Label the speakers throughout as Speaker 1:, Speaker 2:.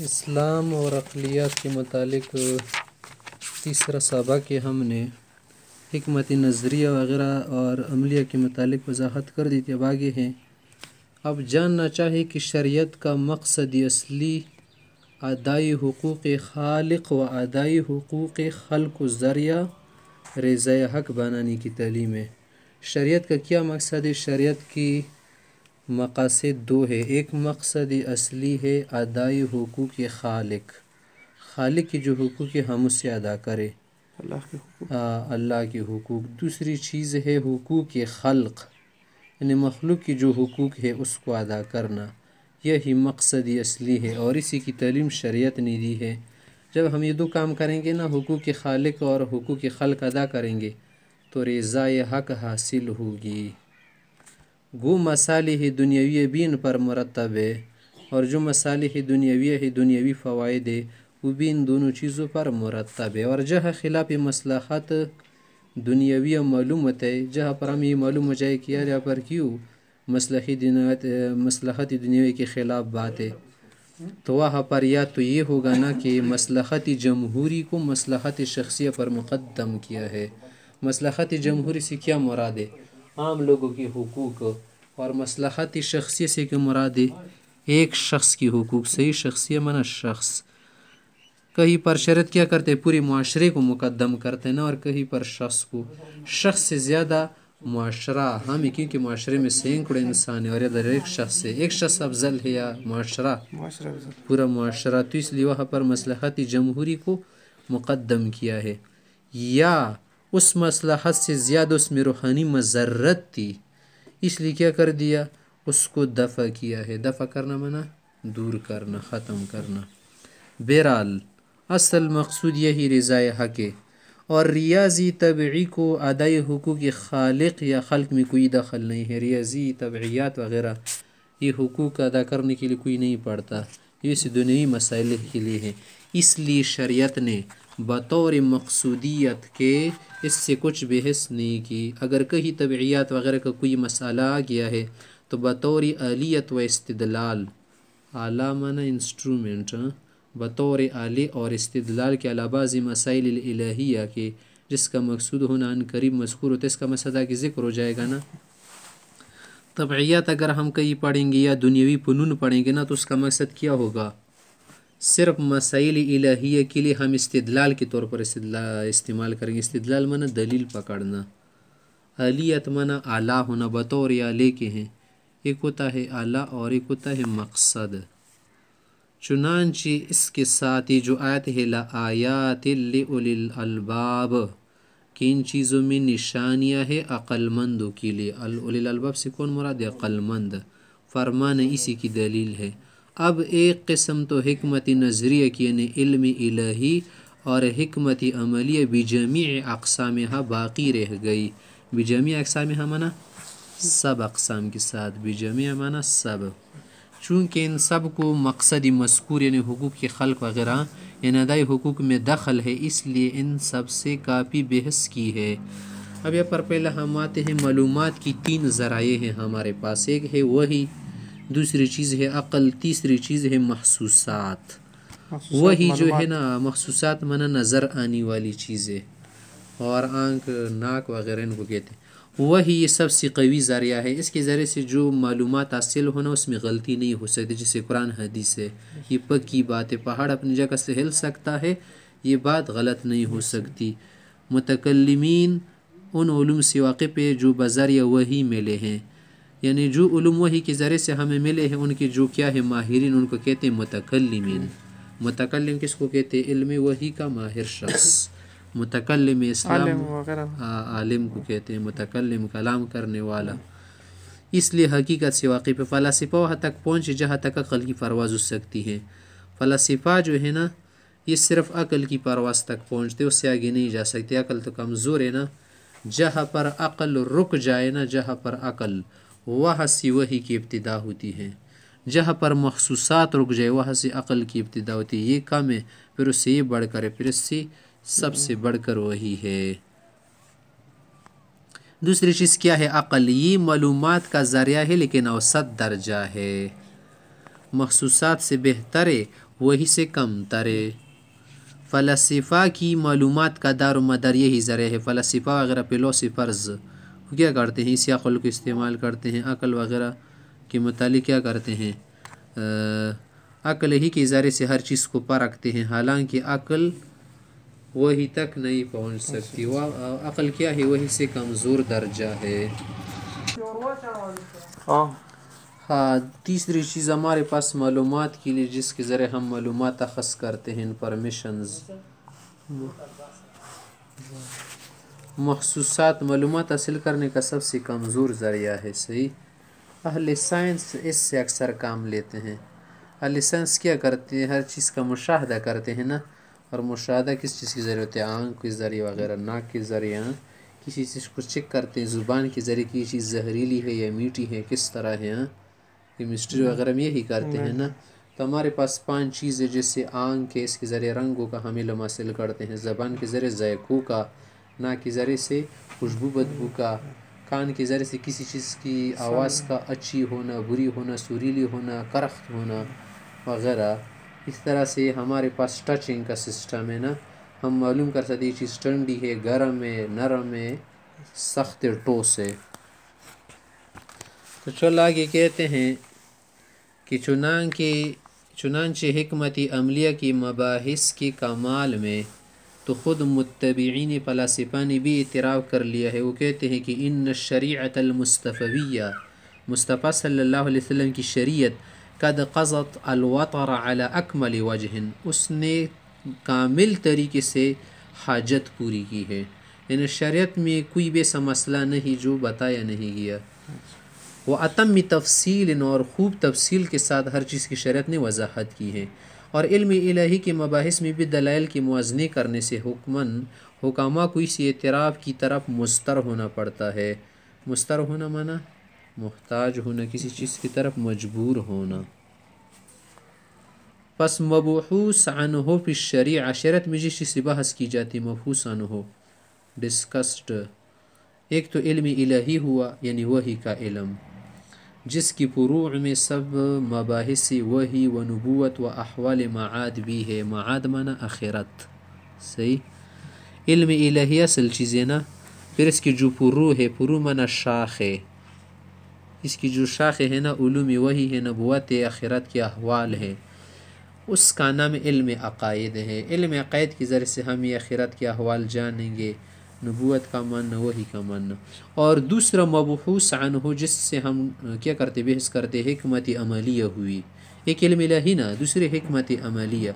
Speaker 1: اسلام اور اقلیت کے متعلق تیسرا صحابہ کے ہم نے حکمت نظریہ وغیرہ اور عملیہ کے متعلق وضاحت کر دیتے آگے ہیں اب جاننا چاہیے کہ شریعت کا مقصد اصلی ادائی حقوق خالق و ادائی حقوق خلق و ذریعہ رضۂ حق بنانے کی تعلیم ہے شریعت کا کیا مقصد ہے شریعت کی مقاصد دو ہے ایک مقصد اصلی ہے ادائی حقوق خالق خالق کی جو حقوق ہے ہم اس سے ادا کرے اللہ حقوق اللہ کے حقوق دوسری چیز ہے حقوق خلق یعنی مخلوق کی جو حقوق ہے اس کو ادا کرنا یہی مقصد اصلی ہے اور اسی کی تعلیم شریعت نے دی ہے جب ہم یہ دو کام کریں گے نا حقوق خالق اور حقوق خلق ادا کریں گے تو رضاء حق حاصل ہوگی گو مسالے دنیاوی بین پر مرتب ہے اور جو دنیاوی ہی دنیاوی فوائد ہے وہ بھی ان دونوں چیزوں پر مرتب ہے اور جہاں خلاف مصلاحت دنیاوی معلومت ہے جہاں پر ہم یہ معلوم ہو جائے کہ یار یہاں پر کیوں مسلحی مصلاحتی دنیاوی کے خلاف بات ہے تو وہاں پر یا تو یہ ہوگا نا کہ مصلاحاتی جمہوری کو مصلاحتی شخصیہ پر مقدم کیا ہے مصلاحاتی جمہوری سے کیا مراد ہے عام لوگوں کے حقوق और मसलहत शख्सी से क्या मुराद है एक शख्स की हकूक सही शख्सी मना शख्स कहीं पर शरत क्या करते हैं पूरे माशरे को मुकदम करते हैं ना और कहीं पर शख्स को शख्स से ज़्यादा माशरा हम क्योंकि माशरे में सैकड़ों इंसान है और इधर एक शख्स से एक शख्स अफजल है या माशरा पूरा माशरा तो इसलिए वहाँ पर मसलहती जमहूरी को मुकदम किया है या उस मसलहत से ज़्यादा उसमें रूहानी मजरत थी اس لیے کیا کر دیا اس کو دفع کیا ہے دفع کرنا منع دور کرنا ختم کرنا بہرحال اصل مقصود یہی رضاء حق ہے اور ریاضی طبعی کو ادائی حقوق کے خالق یا خلق میں کوئی دخل نہیں ہے ریاضی طبعیات وغیرہ یہ حقوق ادا کرنے کے لیے کوئی نہیں پڑھتا یہ اس دنیا مسائل کے لیے ہے اس لیے شریعت نے بطور مقصودیت کے اس سے کچھ بحث نہیں کی اگر کہیں طبعیات وغیرہ کا کوئی مسئلہ آ گیا ہے تو بطور علیت و استدلال اعلیٰ معنی انسٹرومنٹ بطور علی اور استدلال کے علاوہ زی مسائل الہیہ کے جس کا مقصود ہونا ان قریب مذکور ہوتا ہے اس کا مسئلہ کی ذکر ہو جائے گا نا طبعیات اگر ہم کہیں پڑھیں گے یا دنیاوی پنون پڑھیں گے نا تو اس کا مقصد کیا ہوگا صرف مسائل الہیہ کے لیے ہم استدلال کے طور پر استعمال کریں گے استدلال مانا دلیل پکڑنا علیت مانا اعلیٰ ہونا بطور یا لے کے ہیں ایک ہوتا ہے اعلیٰ اور ایک ہوتا ہے مقصد چنانچہ اس کے ساتھ ہی جو آیت ہے لا آیات الباب کن چیزوں میں نشانیاں ہے عقل مندوں کے لیے الباب سے کون مراد ہے عقل مند فرمان اسی کی دلیل ہے اب ایک قسم تو حکمت نظریہ کی یعنی علم الہی اور حکمت عملیہ بجمیع اقسام باقی رہ گئی بجمیع اقسام مانا سب اقسام کے ساتھ بجمیع جمعہ مانا سب چونکہ ان سب کو مقصد مذکور یعنی حقوق کے خلق وغیرہ یعنی ادائی حقوق میں دخل ہے اس لیے ان سب سے کافی بحث کی ہے اب یہ پر پہلے ہم آتے ہیں معلومات کی تین ذرائع ہیں ہمارے پاس ایک ہے وہی دوسری چیز ہے عقل تیسری چیز ہے محسوسات وہی جو ہے نا محسوسات منع نظر آنے والی چیزیں اور آنکھ ناک وغیرہ ان کو کہتے ہیں وہی یہ سب سے قوی ذریعہ ہے اس کے ذریعے سے جو معلومات حاصل ہونا اس میں غلطی نہیں ہو سکتی جیسے قرآن حدیث ہے یہ پکی بات ہے پہاڑ اپنی جگہ سے ہل سکتا ہے یہ بات غلط نہیں ہو سکتی متکلمین ان علوم سے واقع پہ جو بذریعہ وہی ملے ہیں یعنی جو علم وہی کے ذرے سے ہمیں ملے ہیں ان کے جو کیا ہے ماہرین ان کو کہتے ہیں متکلمین متکلم کس کو کہتے ہیں علم وہی کا ماہر شخص متکلم متکلم اسلام عالم کو کہتے ہیں کلام کرنے والا اس لیے حقیقت سے واقع فلاسفہ وہاں تک پہنچے جہاں تک عقل کی پرواز ہو سکتی ہے فلاسفہ جو ہے نا یہ صرف عقل کی پرواز تک پہنچتے اس سے آگے نہیں جا سکتے عقل تو کمزور ہے نا جہاں پر عقل رک جائے نا جہاں پر عقل وہاں سی وہی کی ابتدا ہوتی ہے جہاں پر مخصوصات رک جائے وہاں سے عقل کی ابتدا ہوتی ہے یہ کم ہے پھر اس سے یہ بڑھ کر ہے پھر اس سے سب سے بڑھ کر وہی ہے دوسری چیز کیا ہے عقل یہ معلومات کا ذریعہ ہے لیکن اوسط درجہ ہے مخصوصات سے بہتر ہے وہی سے کم تر ہے فلسفہ کی معلومات کا دار و مدر یہی ذریعہ ہے فلسفہ وغیرہ فلوسیفرز کیا کرتے ہیں اسی عقل کو استعمال کرتے ہیں عقل وغیرہ کے متعلق کیا کرتے ہیں عقل ہی کے اظہارے سے ہر چیز کو پرکھتے رکھتے ہیں حالانکہ عقل وہی تک نہیں پہنچ سکتی عقل کیا ہے وہی سے کمزور درجہ ہے ہاں۔, ہاں تیسری چیز ہمارے پاس معلومات کے لیے جس کے ذریعے ہم معلومات اخذ کرتے ہیں انفارمیشنز مخصوصات معلومات حاصل کرنے کا سب سے کمزور ذریعہ ہے صحیح اہل سائنس اس سے اکثر کام لیتے ہیں اہل سائنس کیا کرتے ہیں ہر چیز کا مشاہدہ کرتے ہیں نا اور مشاہدہ کس چیز کی ذریعہ ہوتے ہیں آنکھ کے ذریعہ وغیرہ ناک کے ذریعے ہاں؟ کسی چیز کو چیک کرتے ہیں زبان کے ذریعے کی چیز زہریلی ہے یا میٹھی ہے کس طرح ہے ہاں؟ کیمسٹری ہاں۔ وغیرہ میں یہی کرتے ہیں نا تو ہمارے پاس پانچ چیزیں جیسے آنکھ کے اس کے ذریعے رنگوں کا علم حاصل کرتے ہیں زبان کے ذریعے ذائقوں کا نہ کے ذرے سے خوشبو بدبو کا کان کے ذریعے سے کسی چیز کی آواز کا اچھی ہونا بری ہونا سریلی ہونا کرخت ہونا وغیرہ اس طرح سے ہمارے پاس ٹچنگ کا سسٹم ہے نا ہم معلوم کر سکتے یہ چیز ٹھنڈی ہے گرم ہے نرم ہے سخت ٹوس ہے تو چل آگے کہتے ہیں کہ چنان کی چنانچہ حکمتی عملیہ کی مباحث کی کمال میں تو خود متبعین فلاسفہ نے بھی اعتراف کر لیا ہے وہ کہتے ہیں کہ ان شریعت المصطفیہ مصطفیٰ صلی اللہ علیہ وسلم کی شریعت قد قضت الوطر على علی وجہ اس نے کامل طریقے سے حاجت پوری کی ہے یعنی شریعت میں کوئی بھی سا مسئلہ نہیں جو بتایا نہیں گیا وہ عتم تفصیل اور خوب تفصیل کے ساتھ ہر چیز کی شریعت نے وضاحت کی ہے اور علم الہی کے مباحث میں بھی دلائل کی موازنے کرنے سے حکمن حکامہ کو اس اعتراف کی طرف مستر ہونا پڑتا ہے مستر ہونا مانا محتاج ہونا کسی چیز کی طرف مجبور ہونا پس مبحوس انہوں پھر الشریع آشرت میں جس سے بحث کی جاتی مبحوس انہو ڈسکسٹ ایک تو علم الہی ہوا یعنی وہی کا علم جس की फ़ुरूع में सब मबास वही व नबूत व अहवाल माद भी है माद माना आखिरत सही इल्म इलाही असल चीज़ें ना फिर इसकी जो फ़ुरू है फ़ुरू माना शाख है इसकी जो शाख है ना उलूम वही है नबूत आखिरत के अहवाल है उसका नाम इल्म अकायद है इल्म अकायद के ज़रिए से हम ये आखिरत के अहवाल जानेंगे نبوت کا ماننا وہی کا ماننا اور دوسرا مبحوس عن ہو جس سے ہم کیا کرتے بحث کرتے حکمت عملیہ ہوئی ایک علم الہی نا دوسرے حکمت عملیہ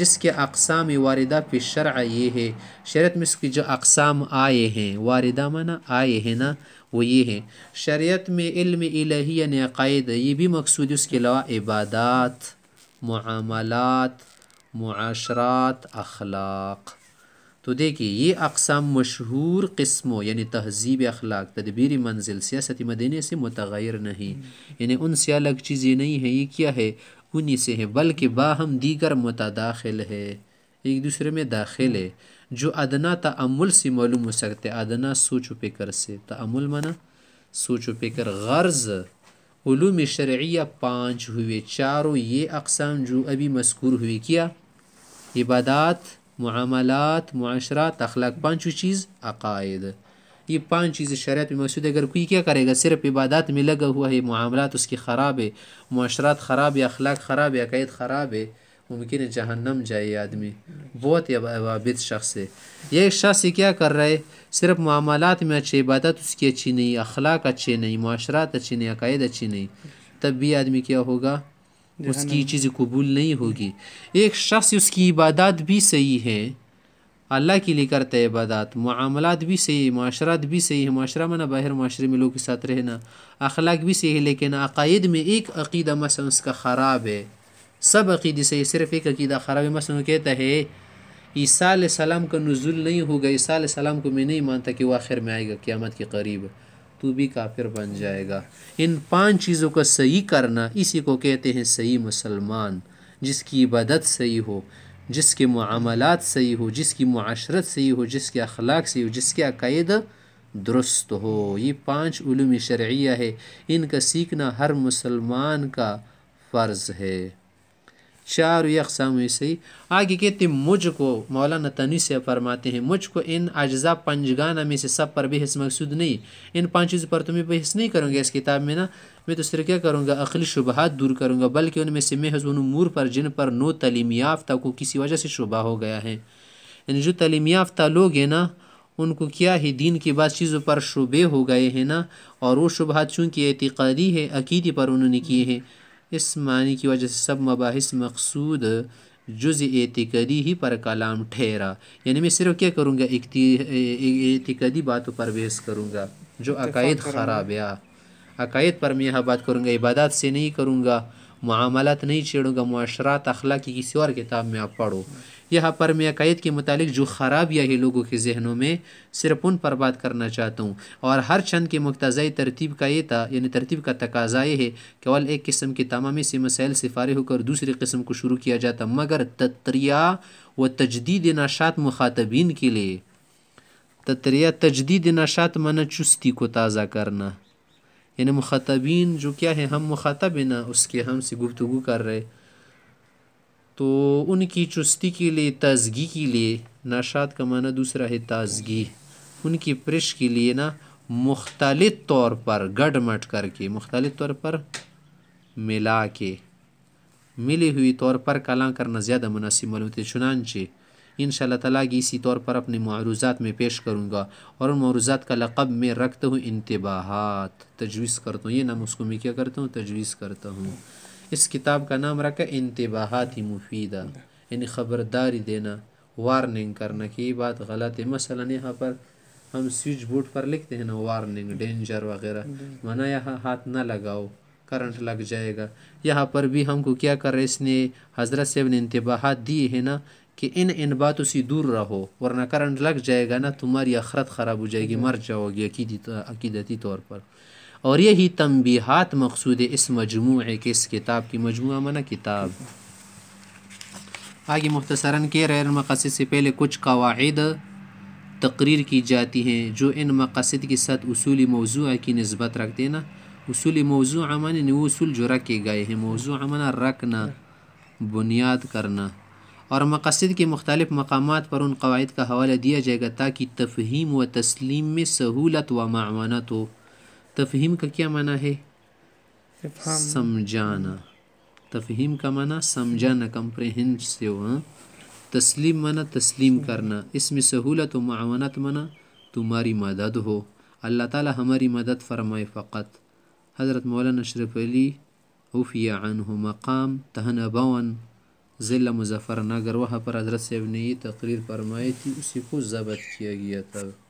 Speaker 1: جس کے اقسام واردہ پہ شرع یہ ہے شریعت میں اس کی جو اقسام آئے ہیں واردہ مانا آئے ہیں نا وہ یہ ہیں شریعت میں علم الہی یعنی عقائد یہ بھی مقصود اس کے علاوہ عبادات معاملات معاشرات اخلاق تو دیکھیے یہ اقسام مشہور قسموں یعنی تہذیب اخلاق تدبیری منزل سیاست مدینہ سے متغیر نہیں یعنی ان سے الگ چیزیں نہیں ہے یہ کیا ہے انہی سے ہے بلکہ باہم دیگر متداخل ہے ایک دوسرے میں داخل ہے جو ادنا تعمل سے معلوم ہو سکتے ادنا سوچ و پکر سے تعمل منع سوچ و پکر غرض علوم شرعیہ پانچ ہوئے چاروں یہ اقسام جو ابھی مذکور ہوئے کیا عبادات معاملات معاشرات اخلاق پانچویں چیز عقائد یہ پانچ چیزیں شریعت میں موسیقی اگر کوئی کیا کرے گا صرف عبادات میں لگا ہوا ہے معاملات اس کی خراب ہے معاشرات خراب ہے اخلاق خراب ہے عقائد خراب ہے ممکن ہے جہنم جائے یہ آدمی بہت یہ شخص ہے یہ ایک شخص یہ کیا کر رہا ہے صرف معاملات میں اچھی عبادت اس کی اچھی نہیں اخلاق اچھے نہیں معاشرات اچھے نہیں عقائد اچھی نہیں تب بھی آدمی کیا ہوگا اس کی چیزیں قبول نہیں ہوگی ایک شخص اس کی عبادات بھی صحیح ہے اللہ کے لیے کرتا ہے عبادات معاملات بھی صحیح ہے معاشرات بھی صحیح ہے معاشرہ میں نہ باہر معاشرے میں لوگوں کے ساتھ رہنا اخلاق بھی صحیح ہے لیکن عقائد میں ایک عقیدہ مثلا اس کا خراب ہے سب عقیدے صحیح صرف ایک عقیدہ خراب ہے مثلا کہتا ہے عیسیٰ علیہ السلام کا نزول نہیں ہوگا عیسیٰ علیہ السلام کو میں نہیں مانتا کہ وہ آخر میں آئے گا قیامت کے قریب تو بھی کافر بن جائے گا ان پانچ چیزوں کا صحیح کرنا اسی کو کہتے ہیں صحیح مسلمان جس کی عبادت صحیح ہو جس کے معاملات صحیح ہو جس کی معاشرت صحیح ہو جس کے اخلاق صحیح ہو جس کے عقائد درست ہو یہ پانچ علوم شرعیہ ہے ان کا سیکھنا ہر مسلمان کا فرض ہے شعر اقسام آگے کہتے مجھ کو مولانا تنوی سے فرماتے ہیں مجھ کو ان اجزاء پنجگانہ میں سے سب پر بحث مقصود نہیں ان پانچ چیزوں پر تمہیں بحث نہیں کروں گا اس کتاب میں نا میں تو صرف کیا کروں گا عقلی شبہات دور کروں گا بلکہ ان میں سے محض ان امور پر جن پر نو تعلیم یافتہ کو کسی وجہ سے شبہ ہو گیا ہے یعنی جو تعلیم یافتہ لوگ ہیں نا ان کو کیا ہے دین کے بعد چیزوں پر شبے ہو گئے ہیں نا اور وہ شبہات چونکہ اعتقادی ہے عقیدے پر انہوں نے کیے ہیں اس معنی کی وجہ سے سب مباحث مقصود جز اعتقادی ہی پر کلام ٹھہرا یعنی میں صرف کیا کروں گا اعتقادی باتوں پر بیس کروں گا جو عقائد خراب یا عقائد پر میں یہاں بات کروں گا عبادات سے نہیں کروں گا معاملات نہیں چھیڑوں گا معاشرات اخلاق کی کسی اور کتاب میں آپ پڑھو یہاں پر میں عقائد کے متعلق جو خراب یا ہی لوگوں کے ذہنوں میں صرف ان پر بات کرنا چاہتا ہوں اور ہر چند کے مقتضائی ترتیب کا یہ تھا یعنی ترتیب کا تقاضا یہ ہے کہ اول ایک قسم کے تمامی سے مسائل سے فارغ ہو کر دوسری قسم کو شروع کیا جاتا مگر تتریا و تجدید ناشات مخاطبین کے لیے تتریا تجدید نشات مانا چستی کو تازہ کرنا یعنی مخاطبین جو کیا ہے ہم مخاطب ہیں نا اس کے ہم سے گفتگو کر رہے تو ان کی چستی کے لیے تازگی کے لیے ناشاد کا معنی دوسرا ہے تازگی ان کی پرش کے لیے نا مختلف طور پر گڑ مٹ کر کے مختلف طور پر ملا کے ملی ہوئی طور پر کلاں کرنا زیادہ مناسب ہوتے چنانچہ ان شاء اللہ تعالیٰ کی اسی طور پر اپنے معروضات میں پیش کروں گا اور ان معروضات کا لقب میں رکھتا ہوں انتباہات تجویز کرتا ہوں یہ نام اس کو میں کیا کرتا ہوں تجویز کرتا ہوں اس کتاب کا نام رکھا ہے انتباہات مفیدہ یعنی خبرداری دینا وارننگ کرنا کہ یہ بات غلط ہے مثلا یہاں پر ہم سوئچ بورڈ پر لکھتے ہیں نا وارننگ ڈینجر وغیرہ منع یہاں ہاتھ نہ لگاؤ کرنٹ لگ جائے گا یہاں پر بھی ہم کو کیا کر رہے اس نے حضرت صاحب نے انتباہات دیے ہیں نا کہ ان ان باتوں سے دور رہو ورنہ کرنٹ لگ جائے گا نا تمہاری آخرت خراب ہو جائے گی جی۔ مر جاؤ گی عقیدتی طور پر اور یہی تمبیحات مقصود اس مجموعے کے اس کتاب کی مجموعہ منع کتاب آگے مختصراً کے ریر مقصد سے پہلے کچھ قواعد تقریر کی جاتی ہیں جو ان مقصد کے ساتھ اصولی موضوع کی نسبت رکھ دینا اصولی موضوع امن نے اصول جو رکھے گئے ہیں موضوع امن رکھنا بنیاد کرنا اور مقصد کے مختلف مقامات پر ان قواعد کا حوالہ دیا جائے گا تاکہ تفہیم و تسلیم میں سہولت و معمانت ہو تفہیم کا کیا معنی ہے سمجھانا تفہیم کا معنی سمجھانا کمپریہنسو سے ہاں؟ تسلیم معنی تسلیم کرنا اس میں سہولت و معاونت معنی تمہاری مدد ہو اللہ تعالی ہماری مدد فرمائے فقط حضرت مولانا اشرف علی اوفیہ عنہ مقام تہن باون ضلع مظفر نگر وہاں پر حضرت صاحب نے یہ تقریر فرمائی تھی اسی کو ضبط کیا گیا تھا